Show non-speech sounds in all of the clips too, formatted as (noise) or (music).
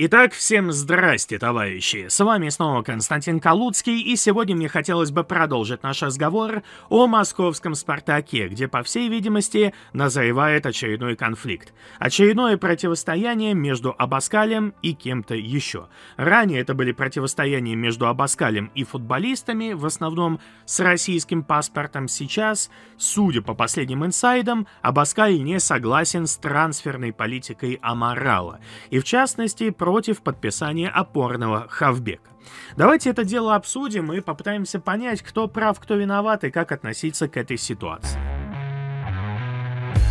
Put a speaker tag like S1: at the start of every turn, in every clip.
S1: Итак, всем здрасте, товарищи! С вами снова Константин Калуцкий, и сегодня мне хотелось бы продолжить наш разговор о московском «Спартаке», где, по всей видимости, назревает очередной конфликт. Очередное противостояние между Абаскалем и кем-то еще. Ранее это были противостояния между Абаскалем и футболистами, в основном с российским паспортом. Сейчас, судя по последним инсайдам, Абаскаль не согласен с трансферной политикой Амарала. И, в частности, против против подписания опорного хавбека. Давайте это дело обсудим и попытаемся понять, кто прав, кто виноват и как относиться к этой ситуации.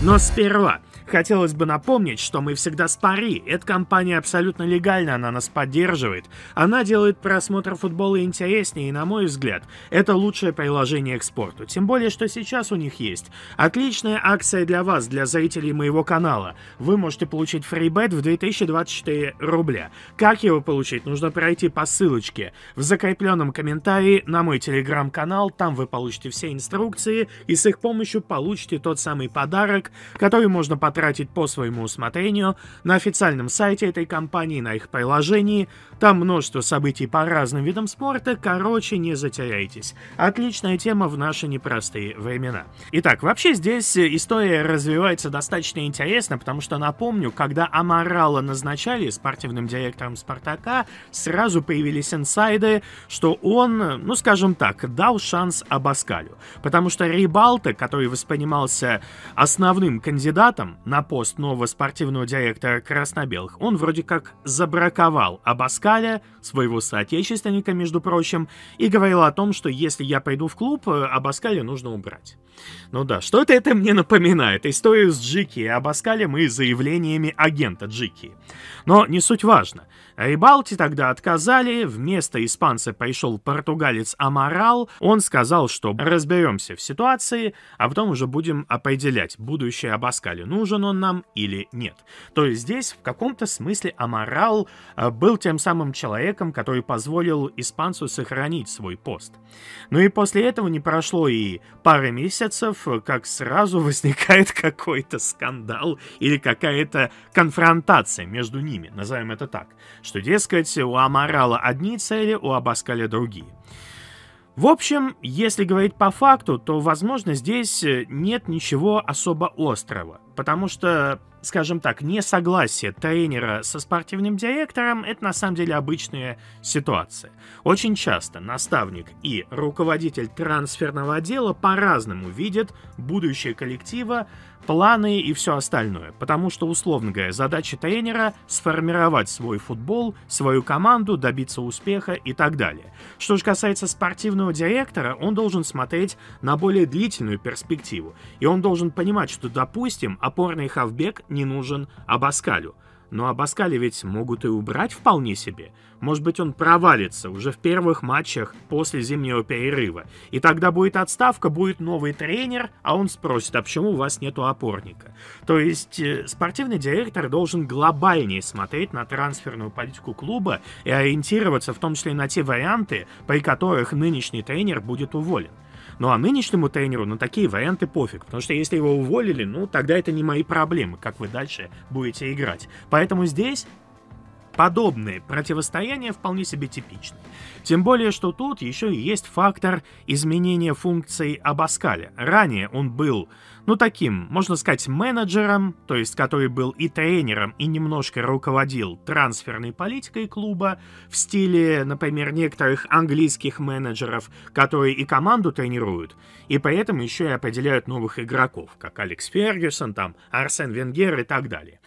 S1: Но сперва Хотелось бы напомнить, что мы всегда с пари. Эта компания абсолютно легальна, она нас поддерживает. Она делает просмотр футбола интереснее, и, на мой взгляд, это лучшее приложение к спорту. Тем более, что сейчас у них есть. Отличная акция для вас, для зрителей моего канала. Вы можете получить фрибет в 2024 рубля. Как его получить? Нужно пройти по ссылочке в закрепленном комментарии на мой телеграм-канал. Там вы получите все инструкции и с их помощью получите тот самый подарок, который можно потратить потратить по своему усмотрению на официальном сайте этой компании, на их приложении, там множество событий по разным видам спорта, короче, не затеряйтесь. Отличная тема в наши непростые времена. Итак, вообще здесь э, история развивается достаточно интересно, потому что, напомню, когда Амарала назначали спортивным директором «Спартака», сразу появились инсайды, что он, ну скажем так, дал шанс Абаскалю. Потому что Рибалта, который воспринимался основным кандидатом на пост нового спортивного директора краснобелых, он вроде как забраковал Абаскаль Даля, своего соотечественника, между прочим, и говорила о том, что если я пойду в клуб, э, Абаскаля нужно убрать. Ну да, что-то это мне напоминает историю с Джики и Абаскалем и заявлениями агента Джики. Но не суть важно. Рибалти тогда отказали, вместо испанца пришел португалец Амарал, он сказал, что разберемся в ситуации, а потом уже будем определять, будущее Абаскале, нужен он нам или нет. То есть здесь в каком-то смысле Амарал э, был тем самым самым человеком, который позволил испанцу сохранить свой пост. Ну и после этого не прошло и пары месяцев, как сразу (laughs) возникает какой-то скандал или какая-то конфронтация между ними, назовем это так, что, дескать, у Амарала одни цели, у Абаскаля другие. В общем, если говорить по факту, то, возможно, здесь э, нет ничего особо острого. Потому что, скажем так, несогласие тренера со спортивным директором – это на самом деле обычная ситуация. Очень часто наставник и руководитель трансферного отдела по-разному видят будущее коллектива, планы и все остальное. Потому что, условно говоря, задача тренера — сформировать свой футбол, свою команду, добиться успеха и так далее. Что же касается спортивного директора, он должен смотреть на более длительную перспективу. И он должен понимать, что, допустим, опорный хавбек не нужен Абаскалю — но Абаскали ведь могут и убрать вполне себе. Может быть, он провалится уже в первых матчах после зимнего перерыва. И тогда будет отставка, будет новый тренер, а он спросит, а почему у вас нету опорника? То есть э, спортивный директор должен глобальнее смотреть на трансферную политику клуба и ориентироваться в том числе на те варианты, при которых нынешний тренер будет уволен. Ну а нынешнему тренеру на ну, такие варианты пофиг, потому что если его уволили, ну тогда это не мои проблемы, как вы дальше будете играть. Поэтому здесь подобные противостояния вполне себе типичны. Тем более, что тут еще и есть фактор изменения функции Абаскаля. Ранее он был, ну таким, можно сказать, менеджером, то есть который был и тренером, и немножко руководил трансферной политикой клуба в стиле, например, некоторых английских менеджеров, которые и команду тренируют, и поэтому еще и определяют новых игроков, как Алекс Фергюсон, там, Арсен Венгер и так далее.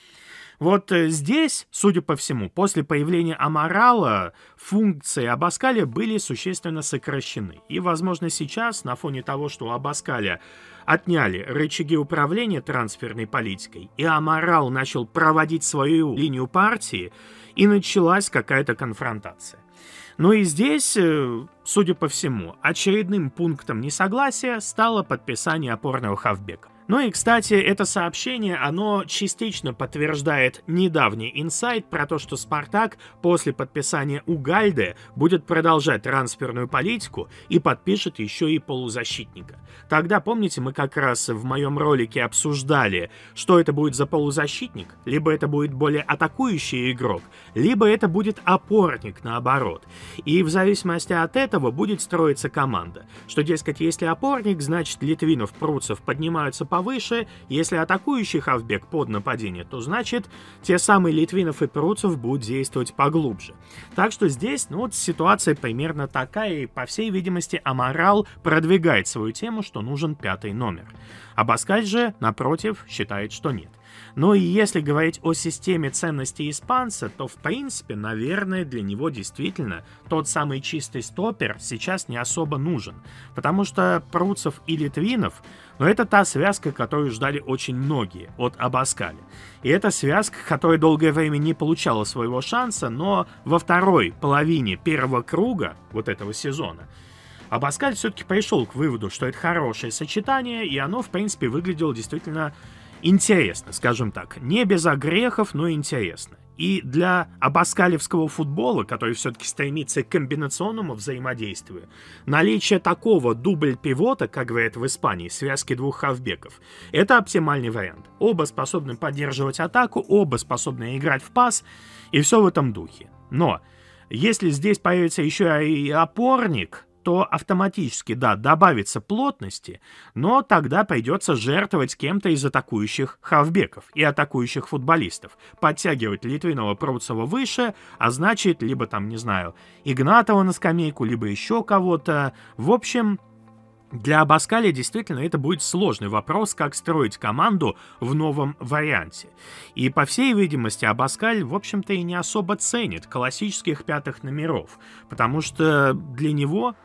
S1: Вот э, здесь, судя по всему, после появления Амарала функции Абаскаля были существенно сокращены. И, возможно, сейчас, на фоне того, что у Абаскаля отняли рычаги управления трансферной политикой, и Амарал начал проводить свою линию партии, и началась какая-то конфронтация. Но ну и здесь, э, судя по всему, очередным пунктом несогласия стало подписание опорного хавбека. Ну и, кстати, это сообщение, оно частично подтверждает недавний инсайт про то, что Спартак после подписания Угальде будет продолжать трансферную политику и подпишет еще и полузащитника. Тогда, помните, мы как раз в моем ролике обсуждали, что это будет за полузащитник, либо это будет более атакующий игрок, либо это будет опорник, наоборот. И в зависимости от этого будет строиться команда, что, дескать, если опорник, значит Литвинов, Пруцев поднимаются по повыше. Если атакующий хавбек под нападение, то значит те самые литвинов и перуцев будут действовать поглубже. Так что здесь, ну, вот ситуация примерно такая, и, по всей видимости, аморал продвигает свою тему, что нужен пятый номер. Абаскаль же, напротив, считает, что нет. Но и если говорить о системе ценностей испанца, то в принципе, наверное, для него действительно тот самый чистый стопер сейчас не особо нужен. Потому что пруцев и литвинов, но ну, это та связка, которую ждали очень многие от Абаскали. И это связка, которая долгое время не получала своего шанса, но во второй половине первого круга вот этого сезона Абаскаль все-таки пришел к выводу, что это хорошее сочетание, и оно, в принципе, выглядело действительно Интересно, скажем так. Не без огрехов, но интересно. И для абаскалевского футбола, который все-таки стремится к комбинационному взаимодействию, наличие такого дубль-пивота, как говорят в Испании, связки двух хавбеков, это оптимальный вариант. Оба способны поддерживать атаку, оба способны играть в пас, и все в этом духе. Но если здесь появится еще и опорник, то автоматически, да, добавится плотности, но тогда придется жертвовать кем-то из атакующих хавбеков и атакующих футболистов, подтягивать Литвинова Пруцева выше, а значит, либо там, не знаю, Игнатова на скамейку, либо еще кого-то. В общем, для Абаскаля действительно это будет сложный вопрос, как строить команду в новом варианте. И по всей видимости Абаскаль, в общем-то, и не особо ценит классических пятых номеров, потому что для него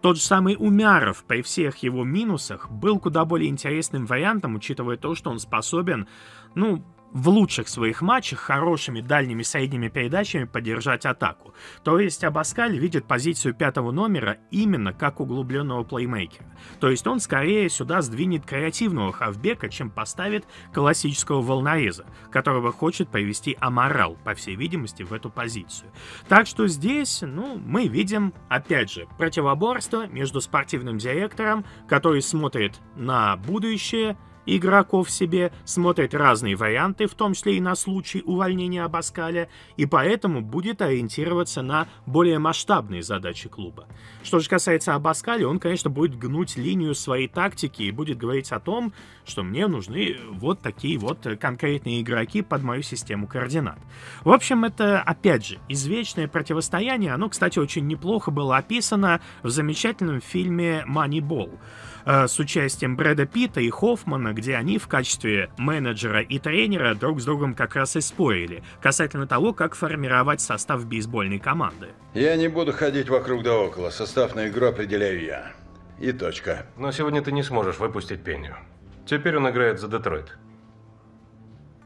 S1: тот же самый Умяров при всех его минусах был куда более интересным вариантом, учитывая то, что он способен, ну, в лучших своих матчах хорошими дальними средними передачами поддержать атаку. То есть Абаскаль видит позицию пятого номера именно как углубленного плеймейкера. То есть он скорее сюда сдвинет креативного хавбека, чем поставит классического волнореза, которого хочет привести Амарал, по всей видимости, в эту позицию. Так что здесь, ну, мы видим, опять же, противоборство между спортивным директором, который смотрит на будущее, игроков себе, смотрит разные варианты, в том числе и на случай увольнения Абаскаля, и поэтому будет ориентироваться на более масштабные задачи клуба. Что же касается Абаскаля, он, конечно, будет гнуть линию своей тактики и будет говорить о том, что мне нужны вот такие вот конкретные игроки под мою систему координат. В общем, это, опять же, извечное противостояние. Оно, кстати, очень неплохо было описано в замечательном фильме "Манибол" э, с участием Брэда Питта и Хоффмана, где они в качестве менеджера и тренера друг с другом как раз и спорили касательно того, как формировать состав бейсбольной команды. Я не буду ходить вокруг да около. Состав на игру определяю я. И точка. Но сегодня ты не сможешь выпустить Пеню. Теперь он играет за Детройт.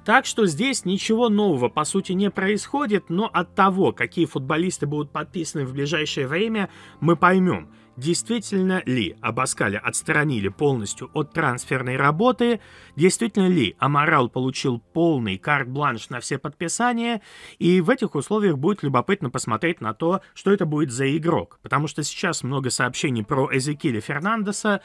S1: Так что здесь ничего нового по сути не происходит, но от того, какие футболисты будут подписаны в ближайшее время, мы поймем – действительно ли Абаскаля отстранили полностью от трансферной работы, действительно ли Амарал получил полный карт-бланш на все подписания, и в этих условиях будет любопытно посмотреть на то, что это будет за игрок, потому что сейчас много сообщений про Эзекиля Фернандеса,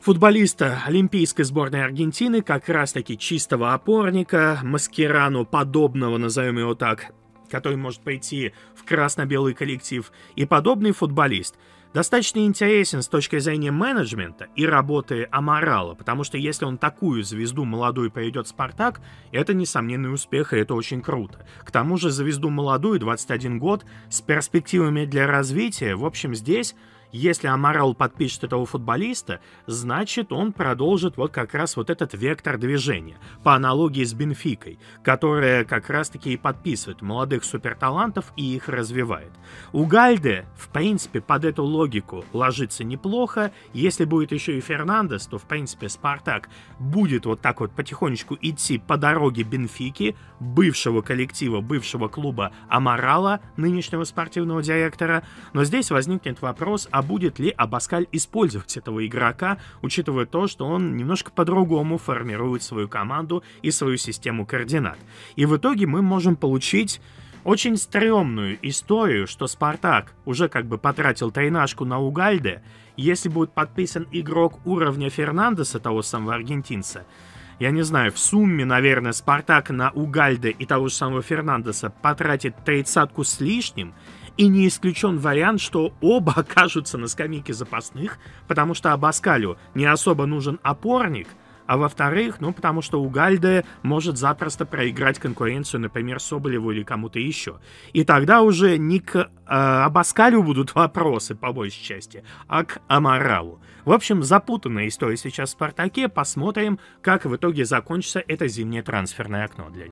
S1: футболиста Олимпийской сборной Аргентины, как раз-таки чистого опорника, маскирану подобного, назовем его так, который может пойти в красно-белый коллектив, и подобный футболист – достаточно интересен с точки зрения менеджмента и работы Амарала, потому что если он такую звезду молодую поведет Спартак, это несомненный успех, и это очень круто. К тому же звезду молодую, 21 год, с перспективами для развития, в общем, здесь если Амарал подпишет этого футболиста, значит он продолжит вот как раз вот этот вектор движения, по аналогии с Бенфикой, которая как раз-таки и подписывает молодых суперталантов и их развивает. У Гальде, в принципе, под эту логику ложится неплохо. Если будет еще и Фернандес, то, в принципе, Спартак будет вот так вот потихонечку идти по дороге Бенфики, бывшего коллектива, бывшего клуба Амарала, нынешнего спортивного директора. Но здесь возникнет вопрос о будет ли Абаскаль использовать этого игрока, учитывая то, что он немножко по-другому формирует свою команду и свою систему координат. И в итоге мы можем получить очень стрёмную историю, что Спартак уже как бы потратил тройнашку на Угальде, если будет подписан игрок уровня Фернандеса, того самого аргентинца, я не знаю, в сумме, наверное, Спартак на Угальде и того же самого Фернандеса потратит тридцатку с лишним, и не исключен вариант, что оба (laughs) окажутся на скамейке запасных, потому что Абаскалю не особо нужен опорник – а во-вторых, ну, потому что у Угальде может запросто проиграть конкуренцию, например, Соболеву или кому-то еще. И тогда уже не к э, Абаскалю будут (laughs) вопросы, по большей части, а к Амаралу. В общем, запутанная история сейчас в «Спартаке». Посмотрим, как в итоге закончится это зимнее трансферное окно для